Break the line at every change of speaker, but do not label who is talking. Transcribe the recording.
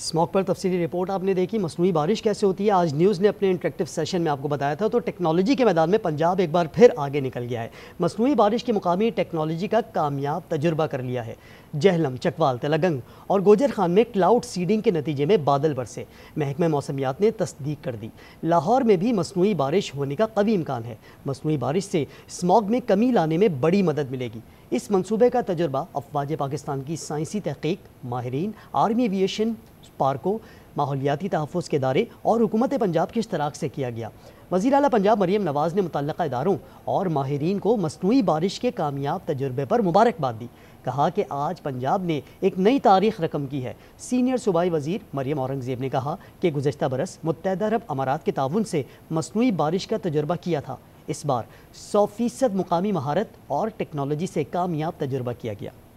smog पर तफसी report आपने देखी मसनू बारिश कैसे होती है आज न्यूज़ ने अपने इंटरेक्टिव सेशन में आपको बताया था तो टेक्नोलॉजी के मैदान में पंजाब एक बार फिर आगे निकल गया है मसनू बारिश की मुकामी टेक्नोलॉजी का कामयाब तजुर्बा कर लिया है जहलम चकवाल तेलगंग और गोजर खान में क्लाउड सीडिंग के नतीजे में बादल बरसे महकमे मौसमियात ने तस्दीक कर दी लाहौर में भी मसनू बारिश होने का कवी इम्कान है मसनू बारिश से स्मॉग में कमी लाने में बड़ी मदद मिलेगी इस मनसूबे का तजर्बा अफवाज पाकिस्तान की साइंसी तहकीक माहरीन आर्मी एविएशन पार्कों माहौलियाती तहफ़ के इदारे और हुकूमत पंजाब के इश्तराक से किया गया वजी अल पंजाब मरीम नवाज़ ने मुतल इदारों और माहरीन को मसनू बारिश के कामयाब तजुर्बे पर मुबारकबाद दी कहा कि आज पंजाब ने एक नई तारीख रकम की है सीनियर सूबाई वजीर मरीम औरंगज़ेब ने कहा कि गुजशत बरस मुतहद अरब अमारात के ताउन से मसनू बारिश का तजर्बा किया था इस बार सौ फीसद मुकामी महारत और टेक्नोलॉजी से कामयाब तजुर्बा किया गया